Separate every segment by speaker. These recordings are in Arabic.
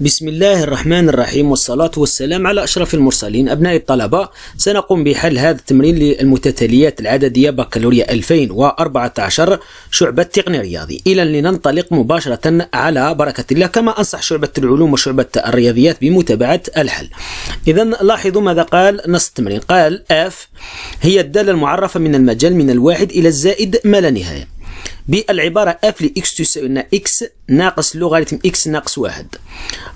Speaker 1: بسم الله الرحمن الرحيم والصلاة والسلام على أشرف المرسلين أبناء الطلبة سنقوم بحل هذا التمرين للمتتاليات العددية بكالوريا 2014 شعبة تقني رياضي إذا لننطلق مباشرة على بركة الله كما أنصح شعبة العلوم وشعبة الرياضيات بمتابعة الحل إذا لاحظوا ماذا قال نص التمرين قال F هي الدالة المعرفة من المجال من الواحد إلى الزائد ما لا نهاية بالعبارة اف لإكس تساوي لنا إكس ناقص لوغاريتم إكس ناقص واحد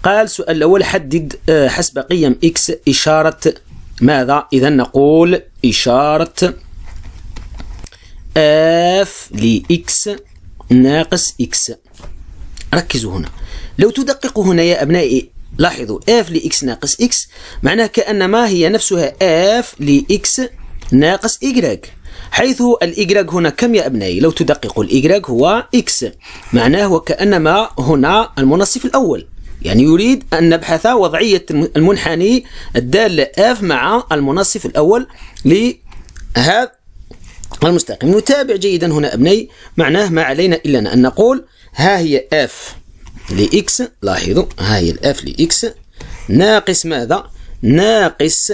Speaker 1: قال السؤال الأول حدد آه، حسب قيم إكس إشارة ماذا إذا نقول إشارة اف لإكس ناقص إكس ركزوا هنا لو تدققوا هنا يا أبنائي لاحظوا اف لإكس ناقص إكس معناه كأنما هي نفسها اف لإكس ناقص إيكغيك حيث الإجراج هنا كم يا أبنائي لو تدققوا الإجراج هو إكس معناه وكأنما هنا المنصف الأول يعني يريد أن نبحث وضعية المنحني الدالة F مع المنصف الأول لهذا المستقيم نتابع جيدا هنا أبني معناه ما علينا إلا أن نقول ها هي F لإكس لاحظوا ها هي الإف لإكس ناقص ماذا؟ ناقص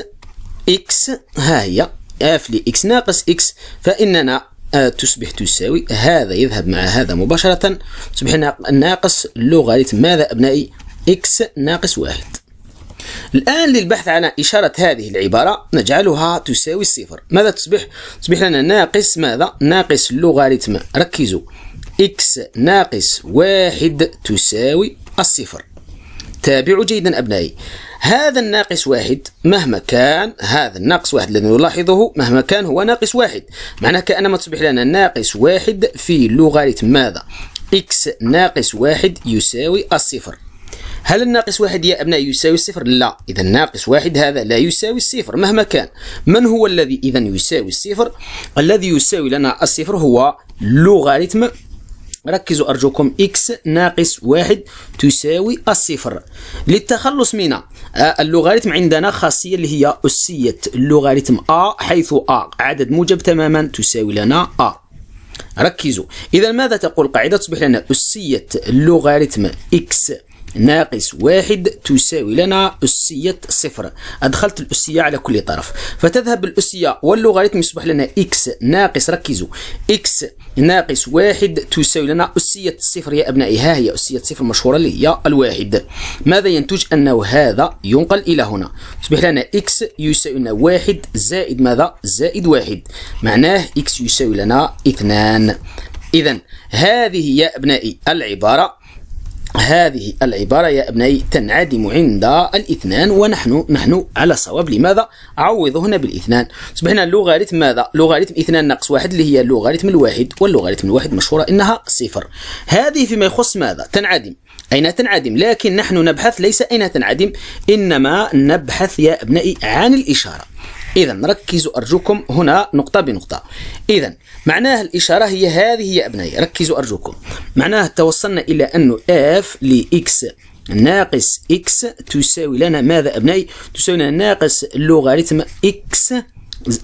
Speaker 1: إكس ها هي اف لإكس ناقص إكس فإننا آه، تصبح تساوي هذا يذهب مع هذا مباشرة تصبح ناقص لوغاريتم ماذا أبنائي إكس ناقص واحد الآن للبحث عن إشارة هذه العبارة نجعلها تساوي الصفر ماذا تصبح؟ تصبح لنا ناقص ماذا؟ ناقص لوغاريتم ركزوا إكس ناقص واحد تساوي الصفر تابعوا جيدا أبنائي هذا الناقص واحد مهما كان هذا الناقص واحد الذي نلاحظه مهما كان هو ناقص واحد معناه كأنما تصبح لنا ناقص واحد في لوغاريتم ماذا إكس ناقص واحد يساوي الصفر هل الناقص واحد يا أبناء يساوي الصفر؟ لا إذا ناقص واحد هذا لا يساوي الصفر مهما كان من هو الذي إذا يساوي الصفر؟ الذي يساوي لنا الصفر هو لوغاريتم ركزوا أرجوكم إكس ناقص واحد تساوي الصفر للتخلص من آه، اللوغاريتم عندنا خاصية اللي هي أسية اللوغاريتم أ حيث أ عدد موجب تماما تساوي لنا أ ركزوا إذا ماذا تقول القاعدة تصبح لنا أسية اللوغاريتم إكس ناقص واحد تساوي لنا أسية صفر أدخلت الأسية على كل طرف فتذهب الأسية واللوغاريتم يصبح لنا إكس ناقص ركزوا إكس ناقص واحد تساوي لنا أسية صفر يا أبنائي ها هي أسية صفر مشهورة اللي هي الواحد ماذا ينتج أنه هذا ينقل إلى هنا يصبح لنا إكس يساوي لنا واحد زائد ماذا زائد واحد معناه إكس يساوي لنا اثنان إذا هذه يا أبنائي العبارة هذه العبارة يا أبنائي تنعدم عند الاثنان ونحن نحن على صواب لماذا عوض هنا بالاثنان صبحنا اللوغاريتم ماذا لوغاريتم اثنان ناقص واحد اللي هي اللوغاريتم الواحد واللوغاريتم الواحد مشهورة إنها صفر هذه فيما يخص ماذا تنعدم أين تنعدم لكن نحن نبحث ليس أين تنعدم إنما نبحث يا أبنائي عن الإشارة إذا ركزوا أرجوكم هنا نقطة بنقطة إذا معناه الإشارة هي هذه يا أبنائي ركزوا أرجوكم معناه توصلنا إلى أن F لإكس ناقص إكس تساوي لنا ماذا أبنائي تساوي لنا ناقص لوغاريتم إكس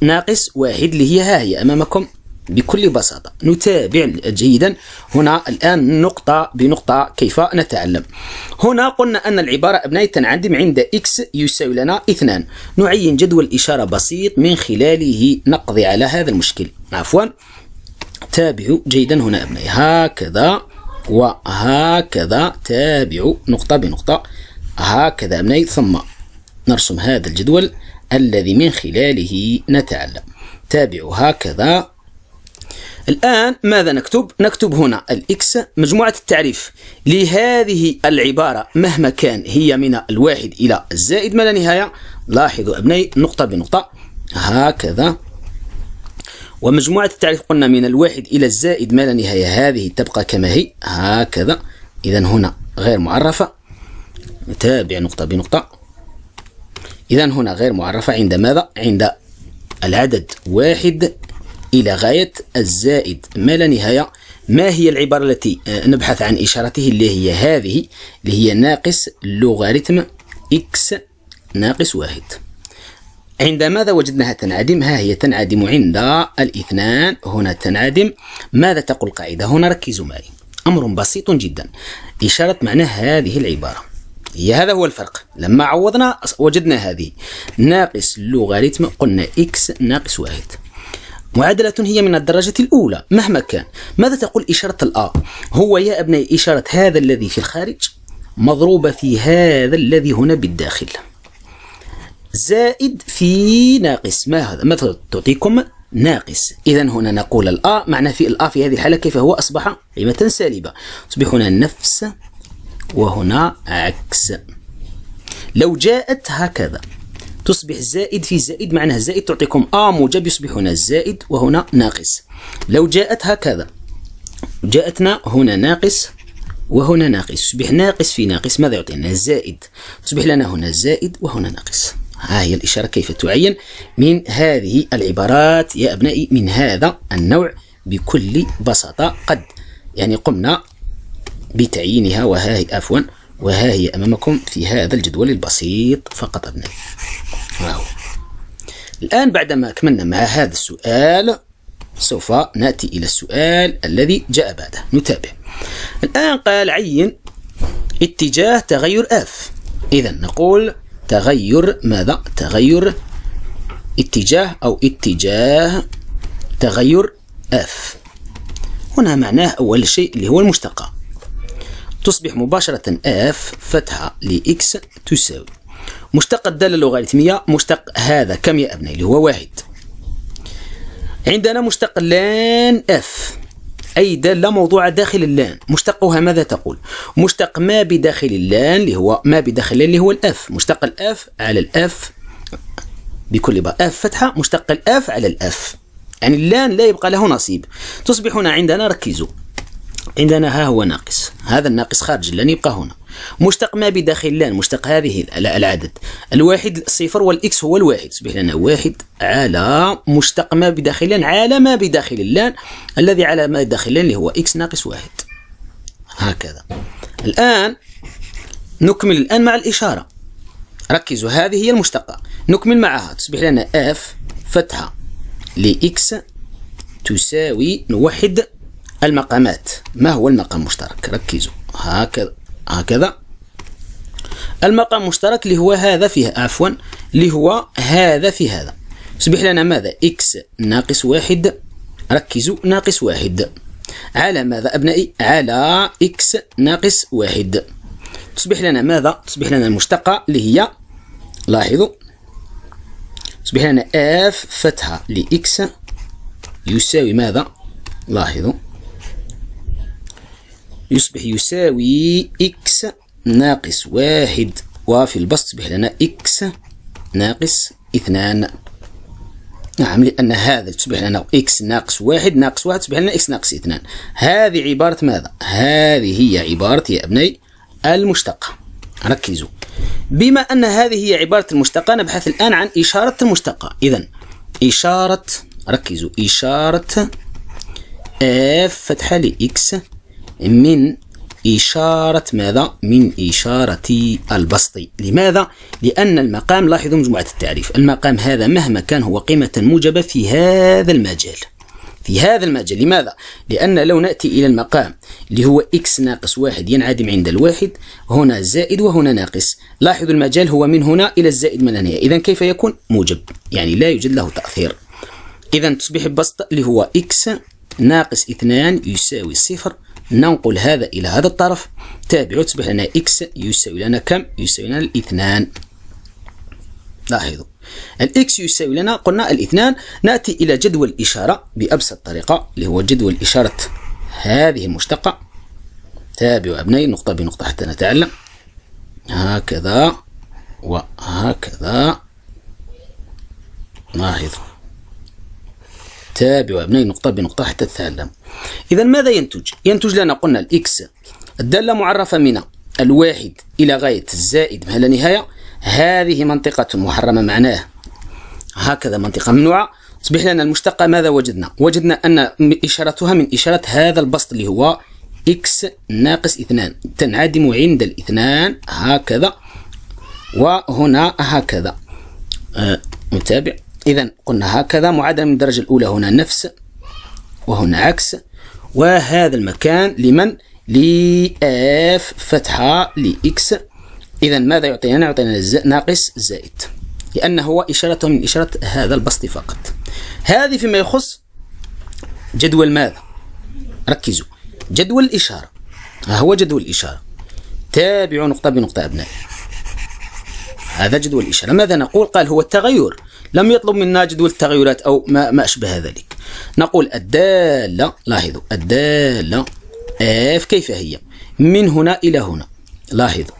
Speaker 1: ناقص واحد اللي هي ها هي أمامكم بكل بساطة نتابع جيدا هنا الآن نقطة بنقطة كيف نتعلم هنا قلنا أن العبارة أبنائي تنعدم عند x يساوي لنا اثنان نعين جدول إشارة بسيط من خلاله نقضي على هذا المشكل عفوا تابعوا جيدا هنا أبنائي هكذا وهكذا تابعوا نقطة بنقطة هكذا أبنائي ثم نرسم هذا الجدول الذي من خلاله نتعلم تابعوا هكذا الآن ماذا نكتب؟ نكتب هنا الإكس مجموعة التعريف لهذه العبارة مهما كان هي من الواحد إلى الزائد ما لا نهاية لاحظوا أبنائي نقطة بنقطة هكذا ومجموعة التعريف قلنا من الواحد إلى الزائد ما لا نهاية هذه تبقى كما هي هكذا إذا هنا غير معرفة نتابع نقطة بنقطة إذا هنا غير معرفة عند ماذا؟ عند العدد واحد إلى غاية الزائد ما لا نهاية ما هي العبارة التي آه، نبحث عن إشارته اللي هي هذه اللي هي ناقص لوغاريتم إكس ناقص واحد عند ماذا وجدناها تنعدم ها هي تنعدم عند الاثنان هنا تنعدم ماذا تقول القاعدة هنا ركزوا معي أمر بسيط جدا إشارة معنى هذه العبارة هي هذا هو الفرق لما عوضنا وجدنا هذه ناقص لوغاريتم قلنا إكس ناقص واحد معادلة هي من الدرجة الأولى مهما كان ماذا تقول إشارة الآ هو يا أبناء إشارة هذا الذي في الخارج مضروبة في هذا الذي هنا بالداخل زائد في ناقص ما هذا ماذا تعطيكم ناقص إذا هنا نقول الآ معنى في الآ في هذه الحالة كيف هو أصبح قيمة سالبة تصبح هنا نفس وهنا عكس لو جاءت هكذا تصبح زائد في زائد معناه زائد تعطيكم أ موجب يصبح هنا زائد وهنا ناقص لو جاءت هكذا جاءتنا هنا ناقص وهنا ناقص يصبح ناقص في ناقص ماذا يعطينا زائد تصبح لنا هنا زائد وهنا ناقص ها هي الإشارة كيف تعين من هذه العبارات يا أبنائي من هذا النوع بكل بساطة قد يعني قمنا بتعيينها وها هي عفوا وها هي أمامكم في هذا الجدول البسيط فقط أبنائي ها هو الآن بعدما أكملنا مع هذا السؤال سوف نأتي إلى السؤال الذي جاء بعده نتابع الآن قال عين اتجاه تغير اف إذا نقول تغير ماذا؟ تغير اتجاه أو اتجاه تغير اف هنا معناه أول شيء اللي هو المشتقة تصبح مباشرة اف فتحة لإكس تساوي مشتق الدالة اللوغاريتمية مشتق هذا كم يا أبنائي اللي هو واحد عندنا مشتق لان اف أي دالة موضوعة داخل اللان مشتقها ماذا تقول مشتق ما بداخل اللان اللي هو ما بداخل اللان اللي هو الاف مشتق الاف على الاف بكل باء اف فتحة مشتق الاف على الاف يعني اللان لا يبقى له نصيب تصبح هنا عندنا ركزوا عندنا ها هو ناقص هذا الناقص خارج لن يبقى هنا مشتق ما بداخل لان مشتق هذه العدد الواحد صفر والإكس هو الواحد تصبح لنا واحد على مشتق ما بداخل لان على ما بداخل لان الذي على ما بداخل لان اللي هو إكس ناقص واحد هكذا الآن نكمل الآن مع الإشارة ركزوا هذه هي المشتقة نكمل معها تصبح لنا اف فتحة لإكس تساوي نوحد المقامات ما هو المقام المشترك ركزوا هكذا هكذا المقام المشترك اللي هو هذا فيه عفوا اللي هو هذا في هذا يصبح لنا ماذا إكس ناقص واحد ركزوا ناقص واحد على ماذا أبنائي على إكس ناقص واحد تصبح لنا ماذا تصبح لنا المشتقة اللي هي لاحظوا تصبح لنا اف فتحة لإكس يساوي ماذا لاحظوا يصبح يساوي إكس ناقص واحد وفي البسط تصبح لنا إكس ناقص اثنان نعم لأن هذا تصبح لنا إكس ناقص واحد ناقص واحد تصبح لنا إكس ناقص اثنان هذه عبارة ماذا؟ هذه هي عبارة يا أبني المشتقة ركزوا بما أن هذه هي عبارة المشتقة نبحث الآن عن إشارة المشتقة إذا إشارة ركزوا إشارة اف فتحة لإكس من إشارة ماذا؟ من إشارة البسط لماذا؟ لأن المقام لاحظوا مجموعة التعريف المقام هذا مهما كان هو قيمة موجبة في هذا المجال في هذا المجال لماذا؟ لأن لو نأتي إلى المقام اللي هو إكس ناقص واحد ينعدم عند الواحد هنا زائد وهنا ناقص لاحظوا المجال هو من هنا إلى الزائد من هنا إذا كيف يكون موجب يعني لا يوجد له تأثير إذا تصبح البسط اللي هو إكس ناقص اثنان يساوي صفر ننقل هذا إلى هذا الطرف تابعوا تصبح لنا إكس يساوي لنا كم يساوي لنا الاثنان لاحظوا الإكس يساوي لنا قلنا الاثنان نأتي إلى جدول الإشارة بأبسط طريقة اللي هو جدول إشارة هذه المشتقة تابعوا أبنائي نقطة بنقطة حتى نتعلم هكذا وهكذا لاحظوا تابعوا أبناء نقطة بنقطة حتى الثالثة. إذا ماذا ينتج؟ ينتج لنا قلنا الإكس الدالة معرفة من الواحد إلى غاية الزائد ما لا نهاية هذه منطقة محرمة معناه هكذا منطقة ممنوعة تصبح لنا المشتقة ماذا وجدنا؟ وجدنا أن إشارتها من إشارة هذا البسط اللي هو إكس ناقص اثنان تنعدم عند الاثنان هكذا وهنا هكذا نتابع آه، متابع إذا قلنا هكذا معادلة من الدرجة الأولى هنا نفس وهنا عكس وهذا المكان لمن لآف فتحة لإكس إذا ماذا يعطينا؟ يعطينا ناقص زائد لأن هو إشارة من إشارة هذا البسط فقط هذه فيما يخص جدول ماذا؟ ركزوا جدول الإشارة ها هو جدول الإشارة تابعوا نقطة بنقطة أبنائي هذا جدول الإشارة ماذا نقول؟ قال هو التغير لم يطلب منا جدول التغيرات أو ما, ما أشبه ذلك نقول الدالة لاحظوا الدالة اف إيه، كيف هي من هنا إلى هنا لاحظوا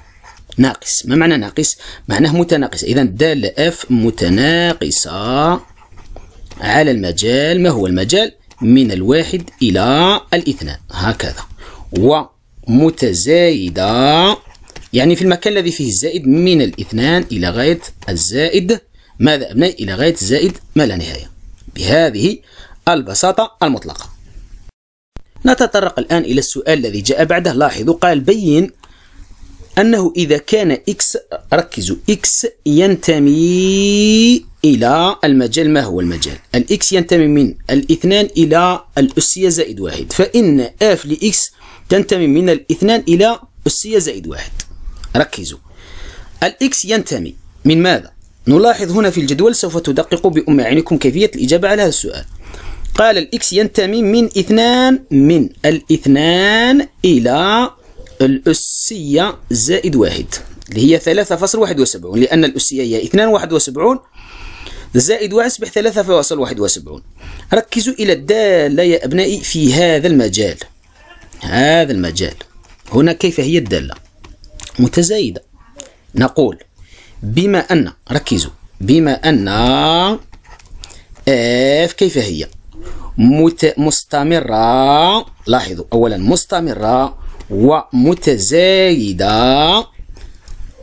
Speaker 1: ناقص ما معنى ناقص معناه متناقص إذا الدالة اف متناقصة على المجال ما هو المجال من الواحد إلى الاثنان هكذا ومتزايدة يعني في المكان الذي فيه الزائد من الاثنان إلى غاية الزائد ماذا أبني إلى غاية زائد ما لا نهاية بهذه البساطة المطلقة نتطرق الآن إلى السؤال الذي جاء بعده لاحظوا قال بين أنه إذا كان إكس ركزوا إكس ينتمي إلى المجال ما هو المجال؟ الإكس ينتمي من الاثنان إلى الأسية زائد واحد فإن اف لإكس تنتمي من الاثنان إلى أسية زائد واحد ركزوا الإكس ينتمي من ماذا؟ نلاحظ هنا في الجدول سوف تدقق بأم عينكم كيفية الإجابة على هذا السؤال قال الإكس ينتمي من اثنان من الاثنان إلى الأسية زائد واحد اللي هي 3.71 لأن الأسية هي إثنان وسبعون زائد واحد يصبح 3.71 ركزوا إلى الدالة يا أبنائي في هذا المجال هذا المجال هنا كيف هي الدالة متزايدة نقول بما أن ركزوا بما أن اف كيف هي مت مستمرة لاحظوا أولا مستمرة ومتزايدة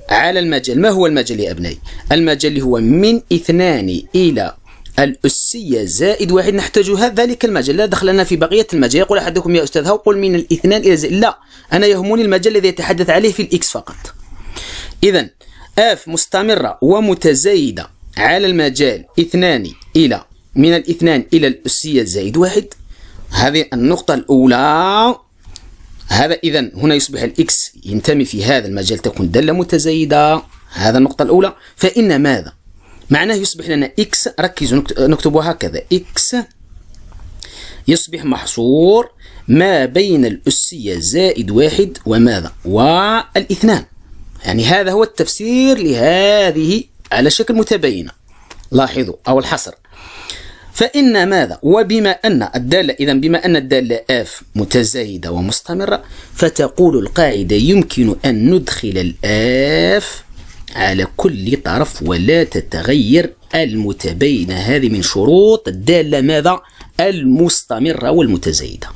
Speaker 1: على المجال ما هو المجال يا أبنائي المجال هو من اثنان إلى الأسية زائد واحد نحتاج ذلك المجال لا دخل لنا في بقية المجال يقول أحدكم يا أستاذ قل من الاثنان إلى زائد لا أنا يهمني المجال الذي يتحدث عليه في الإكس فقط إذا آف مستمرة ومتزايدة على المجال اثنان إلى من الاثنان إلى الأسية زائد واحد هذه النقطة الأولى هذا إذا هنا يصبح الإكس ينتمي في هذا المجال تكون دالة متزايدة هذا النقطة الأولى فإن ماذا؟ معناه يصبح لنا إكس ركزوا نكتبوها هكذا إكس يصبح محصور ما بين الأسية زائد واحد وماذا؟ والاثنان يعني هذا هو التفسير لهذه على شكل متباينة لاحظوا أو الحصر فإن ماذا وبما أن الدالة إذا بما أن الدالة آف متزايدة ومستمرة فتقول القاعدة يمكن أن ندخل الآف على كل طرف ولا تتغير المتبينة هذه من شروط الدالة ماذا المستمرة والمتزايدة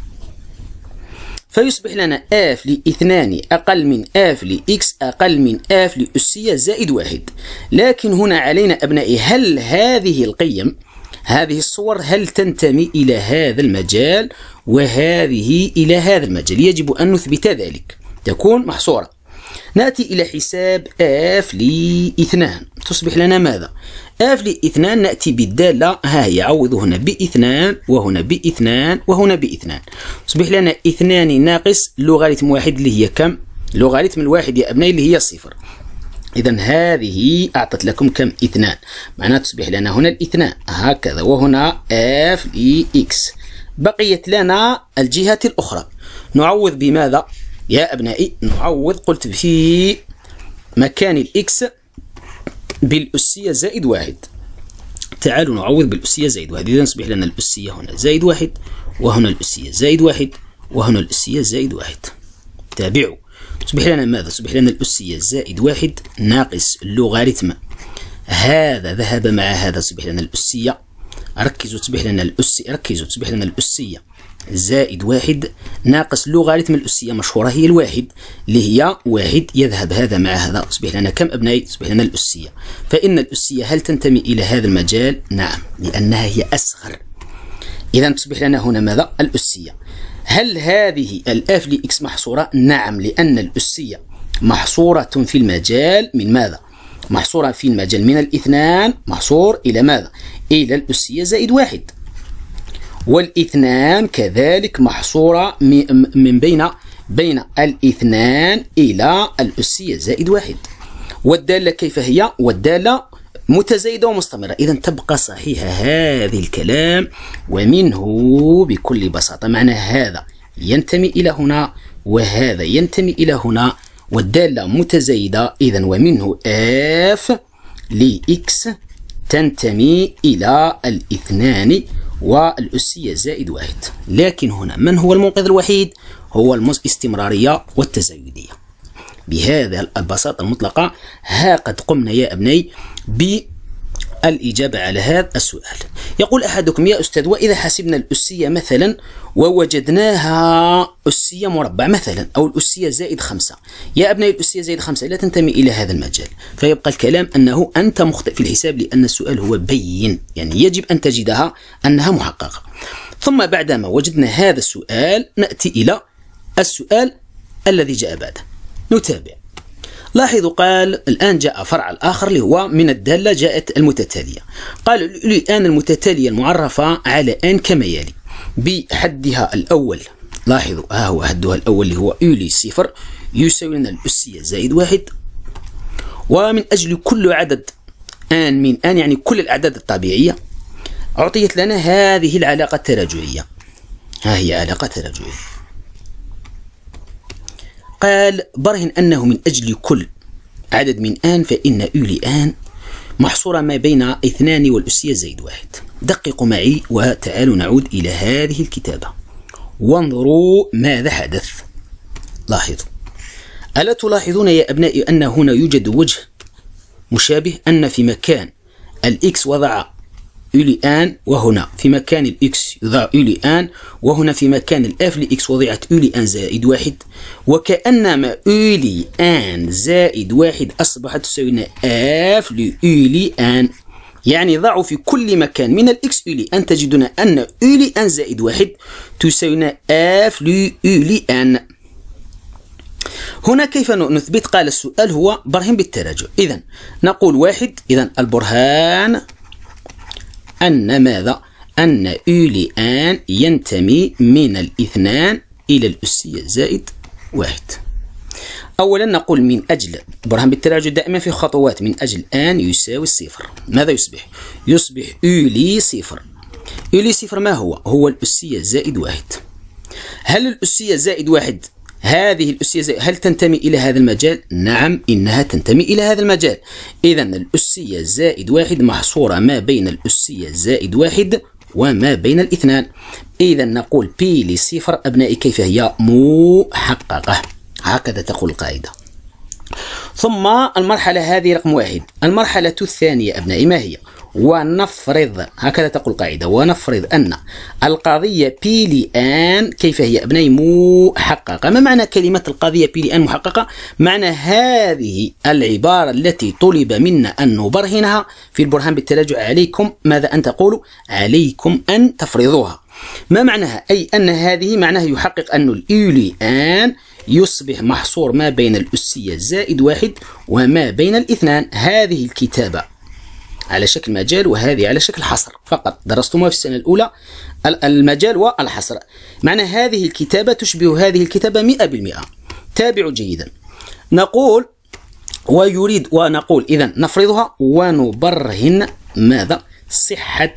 Speaker 1: فيصبح لنا اف لاثنان اقل من اف لاكس اقل من اف لاسية زائد واحد لكن هنا علينا ابنائي هل هذه القيم هذه الصور هل تنتمي إلى هذا المجال وهذه إلى هذا المجال يجب أن نثبت ذلك تكون محصورة نأتي إلى حساب F لاثنان تصبح لنا ماذا آف لاثنان نأتي بالدالة ها هي عوض هنا باثنان وهنا باثنان وهنا باثنان تصبح لنا اثنان ناقص لوغاريتم واحد اللي هي كم لوغاريتم الواحد يا أبنائي اللي هي صفر إذا هذه أعطت لكم كم اثنان معناها تصبح لنا هنا الاثنان هكذا وهنا اف اي اكس بقيت لنا الجهة الأخرى نعوض بماذا يا أبنائي نعوض قلت في مكان الإكس بالأسية زائد واحد تعالوا نعوض بالأسية زائد واحد إذا يصبح لنا الأسية هنا زائد واحد وهنا الأسية زائد واحد وهنا الأسية زائد واحد تابعوا تصبح لنا ماذا؟ تصبح لنا الأسية زائد واحد ناقص اللوغاريتم هذا ذهب مع هذا تصبح لنا الأسية ركزوا تصبح لنا الأسية ركزوا تصبح لنا الأسية زائد واحد ناقص لوغاريتم الأسية مشهورة هي الواحد اللي هي واحد يذهب هذا مع هذا تصبح لنا كم أبنائي تصبح لنا الأسية فإن الأسية هل تنتمي إلى هذا المجال نعم لأنها هي أصغر إذا تصبح لنا هنا ماذا الأسية هل هذه الأف لإكس محصورة نعم لأن الأسية محصورة في المجال من ماذا محصورة في المجال من الاثنان محصور إلى ماذا إلى الأسية زائد واحد والاثنان كذلك محصورة من بين بين الاثنان إلى الأسية زائد واحد والدالة كيف هي والدالة متزايدة ومستمرة إذا تبقى صحيحة هذه الكلام ومنه بكل بساطة معنى هذا ينتمي إلى هنا وهذا ينتمي إلى هنا والدالة متزايدة إذا ومنه اف لإكس تنتمي إلى الاثنان والأسية زائد واحد لكن هنا من هو المنقذ الوحيد هو الاستمرارية والتزايدية بهذا البساطة المطلقة ها قد قمنا يا أبني ب الإجابة على هذا السؤال يقول أحدكم يا أستاذ وإذا حسبنا الأسية مثلا ووجدناها أسية مربع مثلا أو الأسية زائد خمسة يا أبناء الأسية زائد خمسة لا تنتمي إلى هذا المجال فيبقى الكلام أنه أنت مخطئ في الحساب لأن السؤال هو بين يعني يجب أن تجدها أنها محققة ثم بعدما وجدنا هذا السؤال نأتي إلى السؤال الذي جاء بعده نتابع لاحظوا قال الآن جاء فرع الآخر اللي هو من الدالة جاءت المتتالية قال الآن المتتالية المعرفة على n كما يلي بحدها الأول لاحظوا ها هو حدها الأول اللي هو يولي صفر يساوي لنا الأسية زائد واحد ومن أجل كل عدد آن من آن يعني كل الأعداد الطبيعية أعطيت لنا هذه العلاقة التراجعية ها هي علاقة تراجعية قال برهن أنه من أجل كل عدد من آن فإن أولي آن محصورة ما بين اثنان والأسية زيد واحد دققوا معي وتعالوا نعود إلى هذه الكتابة وانظروا ماذا حدث لاحظوا ألا تلاحظون يا أبنائي أن هنا يوجد وجه مشابه أن في مكان الإكس وضع إلي آن وهنا في مكان الإكس يضع إلي آن وهنا في مكان الأف لإكس وضعت إلي آن زائد واحد وكأنما إلي آن زائد واحد أصبحت تساوي لنا أف لإلي آن يعني ضعوا في كل مكان من الإكس إلي آن تجدون أن إلي آن زائد واحد تساوي لنا أف لإلي آن هنا كيف نثبت قال السؤال هو برهن بالتراجع إذا نقول واحد إذا البرهان أن ماذا؟ أن أولي آن ينتمي من الاثنان إلى الأسية زائد واحد أولا نقول من أجل برهان بالتراجع دائما في خطوات من أجل آن يساوي الصفر ماذا يصبح؟ يصبح أولي صفر أولي صفر ما هو؟ هو الأسية زائد واحد هل الأسية زائد واحد هذه الأسية هل تنتمي إلى هذا المجال؟ نعم إنها تنتمي إلى هذا المجال إذا الأسية زائد واحد محصورة ما بين الأسية زائد واحد وما بين الاثنان إذا نقول بي لصفر أبنائي كيف هي محققة هكذا تقول القاعدة ثم المرحلة هذه رقم واحد المرحلة الثانية أبنائي ما هي؟ ونفرض هكذا تقول القاعدة ونفرض أن القضية بيلي لآن كيف هي أبني محققة ما معنى كلمة القضية بيلي لآن محققة معنى هذه العبارة التي طلب منا أن نبرهنها في البرهان بالتراجع عليكم ماذا أن تقولوا عليكم أن تفرضوها ما معناها أي أن هذه معناها يحقق أن الإيلي آن يصبح محصور ما بين الأسية زائد واحد وما بين الاثنان هذه الكتابة على شكل مجال وهذه على شكل حصر فقط درستما في السنة الأولى المجال والحصر معنى هذه الكتابة تشبه هذه الكتابة 100% تابعوا جيدا نقول ويريد ونقول إذا نفرضها ونبرهن ماذا صحة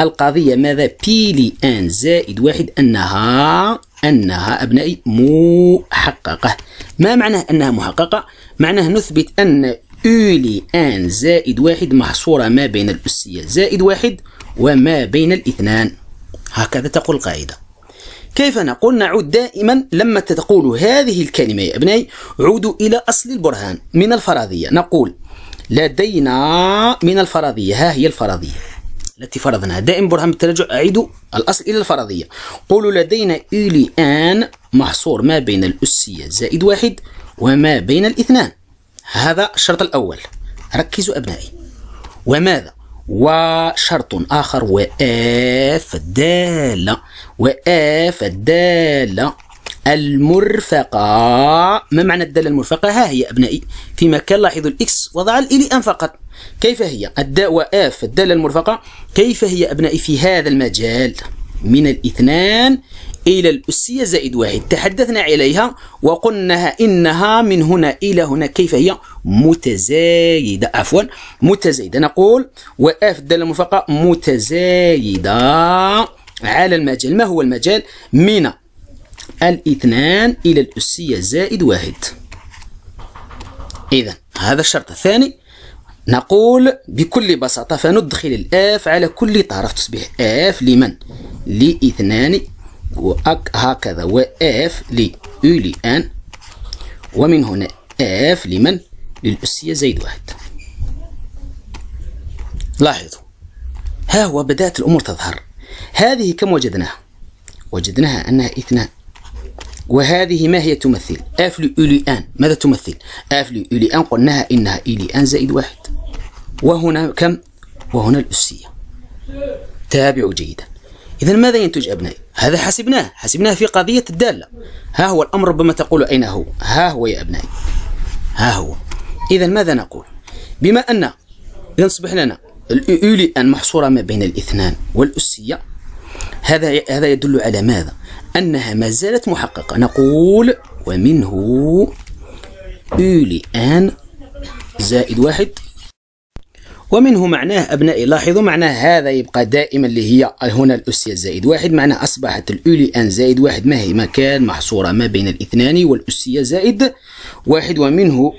Speaker 1: القضية ماذا بيلي أن زائد واحد أنها أنها أبنائي محققة ما معناه أنها محققة معناه نثبت أن أولي أن زائد واحد محصورة ما بين الأسية زائد واحد وما بين الاثنان هكذا تقول القاعدة كيف نقول نعود دائما لما تقول هذه الكلمة يا أبنائي عودوا إلى أصل البرهان من الفرضية نقول لدينا من الفرضية ها هي الفرضية التي فرضناها دائما برهان التراجع أعيد الأصل إلى الفرضية قولوا لدينا إيلي آن محصور ما بين الأسية زائد واحد وما بين الاثنان هذا الشرط الأول ركزوا أبنائي وماذا وشرط آخر وآف الدالة وآف الدالة المرفقة ما معنى الدالة المرفقة ها هي أبنائي في مكان لاحظوا الإكس وضع أن فقط كيف هي الداء وآف الدالة المرفقة كيف هي أبنائي في هذا المجال من الاثنان إلى الأسية زائد واحد تحدثنا عليها وقلنا إنها من هنا إلى هنا كيف هي متزايدة عفوا متزايدة نقول وأف دالة مفقة متزايدة على المجال ما هو المجال من الاثنان إلى الأسية زائد واحد إذا هذا الشرط الثاني نقول بكل بساطة فندخل الآف على كل طرف تصبح آف لمن؟ لاثنان هكذا وإف لأو لأن ومن هنا إف لمن؟ للأسية زائد واحد لاحظوا ها هو بدأت الأمور تظهر هذه كم وجدناها؟ وجدناها أنها اثنان وهذه ما هي تمثل؟ اف ان ماذا تمثل؟ اف ان قلناها إنها ان زائد واحد وهنا كم؟ وهنا الأسية تابعوا جيدا إذا ماذا ينتج أبنائي؟ هذا حسبناه حسبناه في قضية الدالة ها هو الأمر ربما تقول أين هو؟ ها هو يا أبنائي ها هو إذا ماذا نقول؟ بما أن إذا أصبح لنا الأولي أن محصورة ما بين الاثنان والأسية هذا هذا يدل على ماذا؟ أنها ما زالت محققة نقول ومنه أولي أن زائد واحد ومنه معناه أبنائي لاحظوا معناه هذا يبقى دائما اللي هي هنا الأسية زائد واحد معناه أصبحت الأولي أن زائد واحد ما هي مكان محصورة ما بين الاثنان والأسية زائد واحد ومنه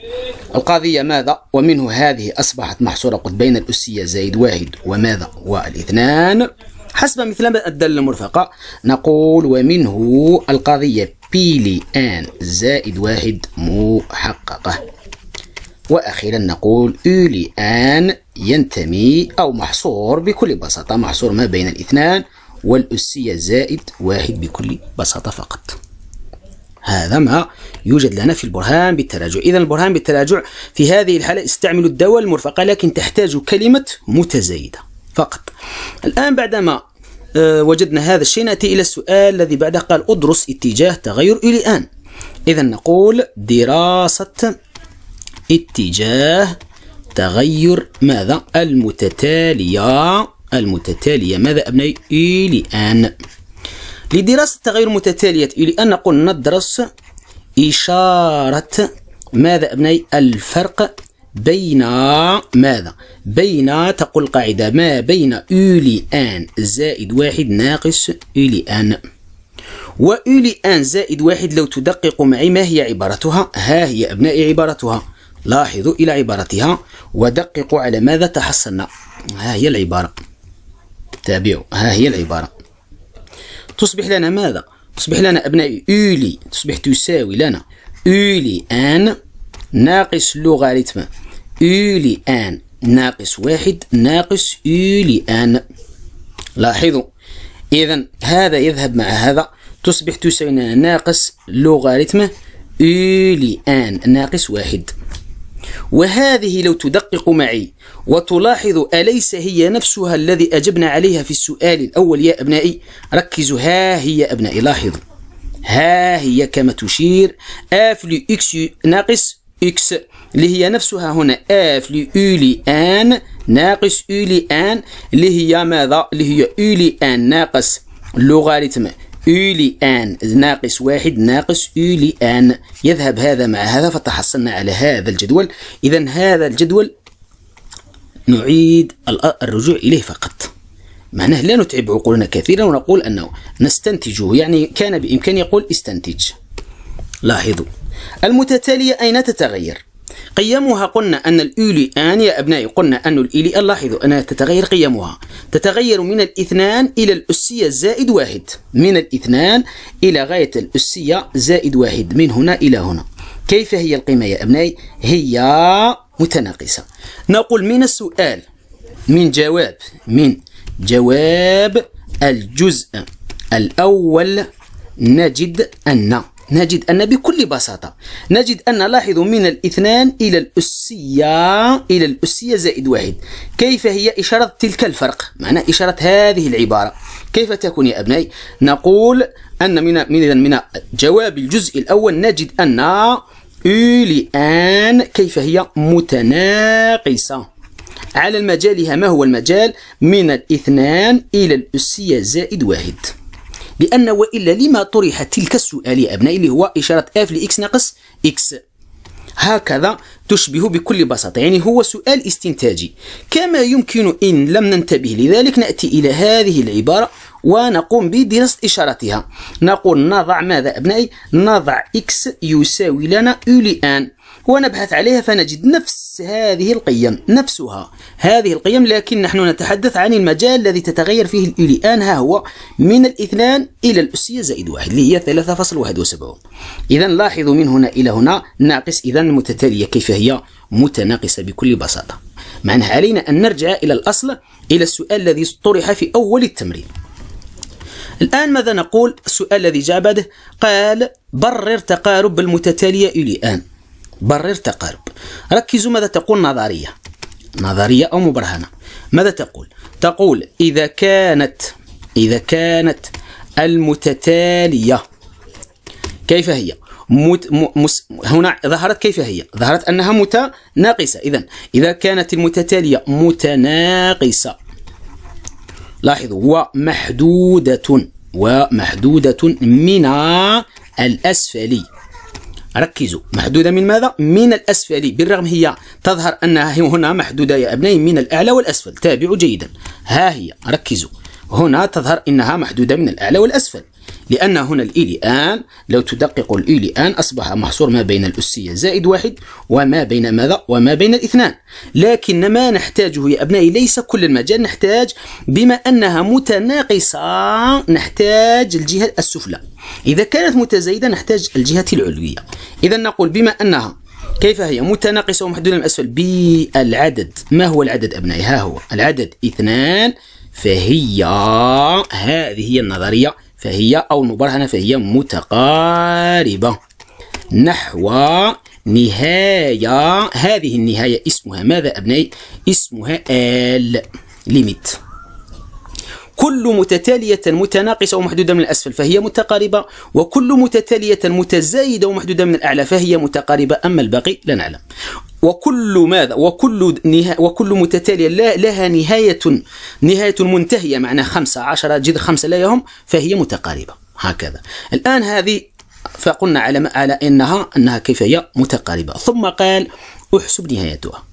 Speaker 1: القضية ماذا ومنه هذه أصبحت محصورة قد بين الأسية زائد واحد وماذا والاثنان حسب مثل ما الدالة المرفقة نقول ومنه القضية بيلي أن زائد واحد محققة وأخيرا نقول أولي آن ينتمي أو محصور بكل بساطة محصور ما بين الاثنان والأسية زائد واحد بكل بساطة فقط هذا ما يوجد لنا في البرهان بالتراجع إذا البرهان بالتراجع في هذه الحالة استعملوا الدواء المرفقة لكن تحتاج كلمة متزايدة فقط الآن بعدما آه، وجدنا هذا الشيء نأتي إلى السؤال الذي بعده قال أدرس اتجاه تغير إلي آن إذا نقول دراسة اتجاه تغير ماذا المتتالية المتتالية ماذا أبنائي إلى أن لدراسة تغير متتالية إلى أن نقول ندرس إشارة ماذا أبنائي الفرق بين ماذا بين تقول القاعدة ما بين إلى أن زائد واحد ناقص إلى أن وإلى أن زائد واحد لو تدقق معي ما هي عبارتها ها هي أبنائي عبارتها لاحظوا إلى عبارتها ودققوا على ماذا تحصلنا ها هي العبارة تابعوا ها هي العبارة تصبح لنا ماذا تصبح لنا أبنائي أولي تصبح تساوي لنا أولي أن ناقص لوغاريتم أولي أن ناقص واحد ناقص أولي أن لاحظوا إذا هذا يذهب مع هذا تصبح تساوي لنا ناقص لوغاريتم أولي أن ناقص واحد وهذه لو تدقق معي وتلاحظ أليس هي نفسها الذي أجبنا عليها في السؤال الأول يا أبنائي ركزوا ها هي أبنائي لاحظوا ها هي كما تشير اف لي إكس ناقص إكس اللي هي نفسها هنا اف لي أولي آن ناقص أولي آن اللي هي ماذا اللي هي أولي آن ناقص لوغاريتم U لآن ناقص واحد ناقص U لآن يذهب هذا مع هذا فتحصلنا على هذا الجدول إذا هذا الجدول نعيد الرجوع إليه فقط معناه لا نتعب عقولنا كثيرا ونقول أنه نستنتجه يعني كان بإمكاني يقول استنتج لاحظوا المتتالية أين تتغير قيمها قلنا أن الإيلي آن يا أبنائي قلنا أن الإيلي لاحظوا أنها تتغير قيمها تتغير من الاثنان إلى الأسية زائد واحد من الاثنان إلى غاية الأسية زائد واحد من هنا إلى هنا كيف هي القيمة يا أبنائي هي متناقصة نقول من السؤال من جواب من جواب الجزء الأول نجد أن نجد أن بكل بساطة نجد أن لاحظوا من الاثنان إلى الأسية إلى الأسية زائد واحد كيف هي إشارة تلك الفرق معنى إشارة هذه العبارة كيف تكون يا أبنائي نقول أن من من من جواب الجزء الأول نجد أن أولئان كيف هي متناقصة على المجالها ما هو المجال من الاثنان إلى الأسية زائد واحد بأن وإلا لما طرحت تلك السؤال يا أبنائي اللي هو إشارة f لإكس ناقص إكس هكذا تشبه بكل بساطة يعني هو سؤال استنتاجي كما يمكن إن لم ننتبه لذلك نأتي إلى هذه العبارة ونقوم بدراسة إشارتها نقول نضع ماذا أبنائي نضع إكس يساوي لنا أولي آن ونبحث عليها فنجد نفس هذه القيم نفسها هذه القيم لكن نحن نتحدث عن المجال الذي تتغير فيه الآن ها هو من الاثنان إلى الأسية زائد واحد اللي هي 3.71 إذا لاحظوا من هنا إلى هنا ناقص إذا متتالية كيف هي متناقصة بكل بساطة معناها علينا أن نرجع إلى الأصل إلى السؤال الذي طرح في أول التمرين الآن ماذا نقول السؤال الذي جاء بعده قال برر تقارب المتتالية الآن برر تقارب ركزوا ماذا تقول نظرية نظرية أو مبرهنة ماذا تقول تقول إذا كانت إذا كانت المتتالية كيف هي مت مس هنا ظهرت كيف هي ظهرت أنها متناقصة إذا إذا كانت المتتالية متناقصة لاحظوا ومحدودة ومحدودة من الأسفلي ركزوا محدودة من ماذا؟ من الأسفل بالرغم هي تظهر أنها هنا محدودة يا أبنائي من الأعلى والأسفل تابعوا جيدا ها هي ركزوا هنا تظهر أنها محدودة من الأعلى والأسفل لأن هنا الإيلي آن لو تدقق الإيلي آن أصبح محصور ما بين الأسية زائد واحد وما بين ماذا وما بين الاثنان لكن ما نحتاجه يا أبنائي ليس كل المجال نحتاج بما أنها متناقصة نحتاج الجهة السفلى إذا كانت متزايدة نحتاج الجهة العلوية إذا نقول بما أنها كيف هي متناقصة ومحدودة من الأسفل بالعدد ما هو العدد أبنائي ها هو العدد اثنان فهي هذه هي النظرية فهي أو نبرهن هنا فهي متقاربة نحو نهاية هذه النهاية اسمها ماذا أبنائي اسمها آل ليميت كل متتالية متناقصة ومحدودة من الأسفل فهي متقاربة وكل متتالية متزايدة ومحدودة من الأعلى فهي متقاربة أما الباقي لا نعلم وكل ماذا وكل نها وكل متتالية لا لها نهاية نهاية منتهية معنى خمسة عشرة جذر خمسة لا يهم فهي متقاربة هكذا الآن هذه فقلنا على على انها انها كيف هي متقاربه ثم قال احسب نهايتها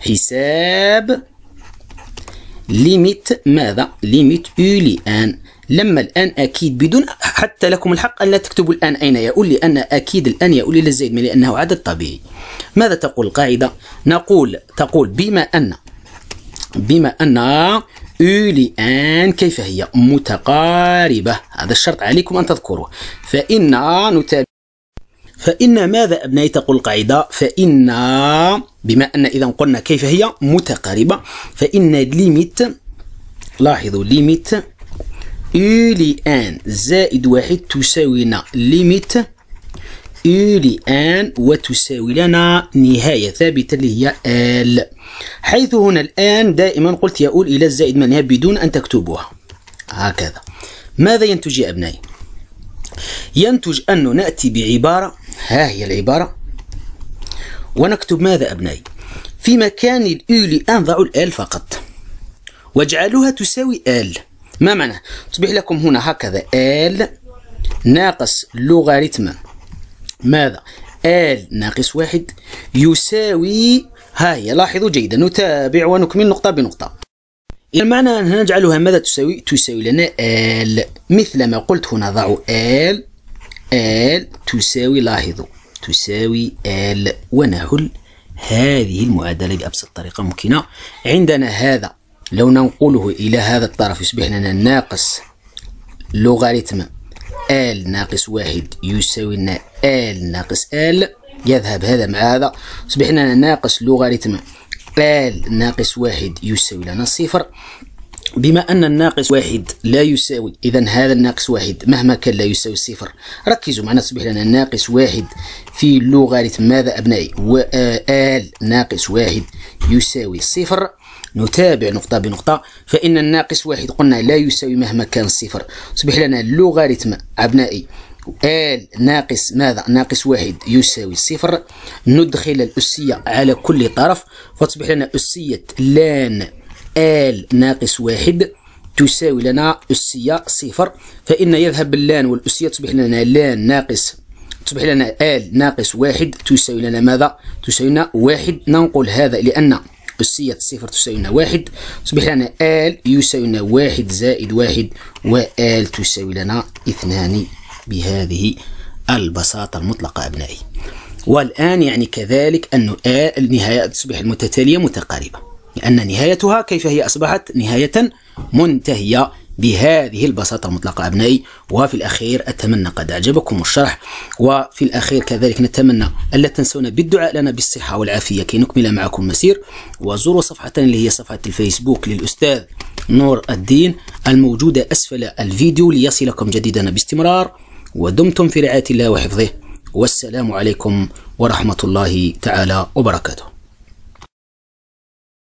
Speaker 1: حساب ليميت ماذا ليميت أولي لان لما الآن أكيد بدون حتى لكم الحق أن لا تكتبوا الآن أين يقول لي أن أكيد الآن يقول لي للزيد من لأنه عدد طبيعي ماذا تقول القاعدة نقول تقول بما أن بما أن او لآن كيف هي متقاربة هذا الشرط عليكم أن تذكروه فإن نتابع فإن ماذا أبنائي تقول القاعدة فإن بما أن إذا قلنا كيف هي متقاربة فإن ليميت لاحظوا ليميت u ان زائد واحد تساوي لنا ليميت u ان وتساوي لنا نهاية ثابتة اللي هي ال حيث هنا الآن دائما قلت يؤول إلى الزائد منها بدون أن تكتبوها هكذا ماذا ينتج يا أبنائي ينتج أنه نأتي بعبارة ها هي العبارة ونكتب ماذا أبنائي في مكان الأولي ضعوا ال فقط واجعلوها تساوي آل ما معناه تصبح لكم هنا هكذا ال ناقص لوغاريتم ماذا ال ناقص واحد يساوي ها هي لاحظوا جيدا نتابع ونكمل نقطة بنقطة إذا معنى أن نجعلها ماذا تساوي تساوي لنا ال مثل ما قلت هنا ضعوا ال ال تساوي لاحظوا تساوي ال ونهل هذه المعادلة بأبسط طريقة ممكنة عندنا هذا لو ننقله إلى هذا الطرف يصبح لنا ناقص لوغاريتم ال ناقص واحد يساوي لنا ال ناقص ال يذهب هذا مع هذا يصبح لنا ناقص لوغاريتم ال ناقص واحد يساوي لنا صفر بما أن الناقص واحد لا يساوي إذا هذا الناقص واحد مهما كان لا يساوي صفر ركزوا معنا تصبح لنا ناقص واحد في لوغاريتم ماذا أبنائي ال ناقص واحد يساوي صفر نتابع نقطة بنقطة فإن الناقص واحد قلنا لا يساوي مهما كان الصفر تصبح لنا اللوغاريتم أبنائي آل ناقص ماذا ناقص واحد يساوي صفر ندخل الأسية على كل طرف فتصبح لنا أسية لان آل ناقص واحد تساوي لنا أسية صفر فإن يذهب اللان والأسية تصبح لنا لان ناقص تصبح لنا آل ناقص واحد تساوي لنا ماذا تساوي لنا واحد ننقل هذا لأن أسية صفر تساوي واحد تصبح لنا آل يساوي لنا واحد زائد واحد وآل تساوي لنا اثنان بهذه البساطة المطلقة أبنائي والآن يعني كذلك أن النهاية تصبح المتتالية متقاربة لأن نهايتها كيف هي أصبحت نهاية منتهية بهذه البساطة المطلقة أبنائي وفي الأخير أتمنى قد أعجبكم الشرح وفي الأخير كذلك نتمنى ألا تنسونا بالدعاء لنا بالصحة والعافية كي نكمل معكم المسير وزوروا صفحتنا اللي هي صفحة الفيسبوك للأستاذ نور الدين الموجودة أسفل الفيديو ليصلكم جديدنا باستمرار ودمتم في رعاية الله وحفظه والسلام عليكم ورحمة الله تعالى وبركاته